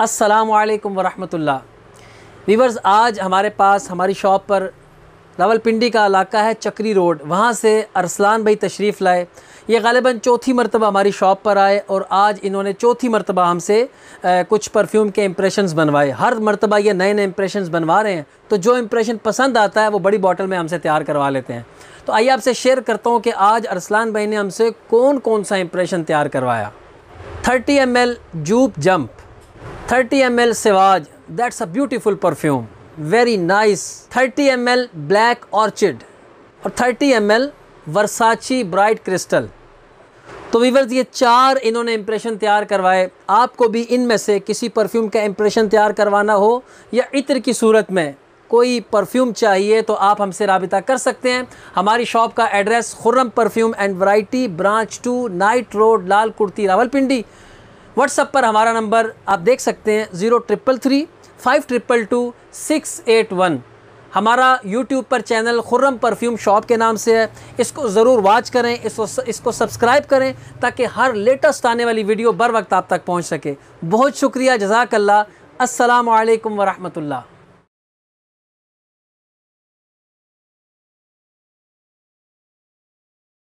अस्सलाम वरहमतुल्ला वीवर्स आज हमारे पास हमारी शॉप पर रावलपिंडी का इलाका है चक्री रोड वहाँ से अरसलान भाई तशरीफ़ लाए ये गालिबा चौथी मरतबा हमारी शॉप पर आए और आज इन्होंने चौथी मरतबा हमसे कुछ परफ्यूम के इम्प्रेशंस बनवाए हर मरतबा ये नए नए इम्प्रेशंस बनवा रहे हैं तो जो इम्प्रेशन पसंद आता है वो बड़ी बॉटल में हमसे तैयार करवा लेते हैं तो आइए आपसे शेयर करता हूँ कि आज अरसलान भाई ने हमसे कौन कौन सा इम्प्रेशन तैयार करवाया थर्टी एम एल जूप जम्प 30 ml that's a a perfume very nice thirty 30 ml black orchid और 30 ml वर्साची ब्राइट क्रिस्टल तो वीवर्स ये चार इन्होंने इम्प्रेशन तैयार करवाए आपको भी इनमें से किसी परफ्यूम का इम्प्रेशन तैयार करवाना हो या इत्र की सूरत में कोई परफ्यूम चाहिए तो आप हमसे रबता कर सकते हैं हमारी शॉप का address Khurram perfume and variety branch two night road Lal Kurti Rawalpindi WhatsApp पर हमारा नंबर आप देख सकते हैं zero triple three five triple two six eight one हमारा यूट्यूब पर चैनल खुर्रम परफ्यूम शॉप के नाम से है इसको ज़रूर वॉच करें इसको इसको सब्सक्राइब करें ताकि हर लेटेस्ट आने वाली वीडियो बर वक्त आप तक पहुँच सके बहुत शुक्रिया जजाकल्ला असलकम वरहमल्ला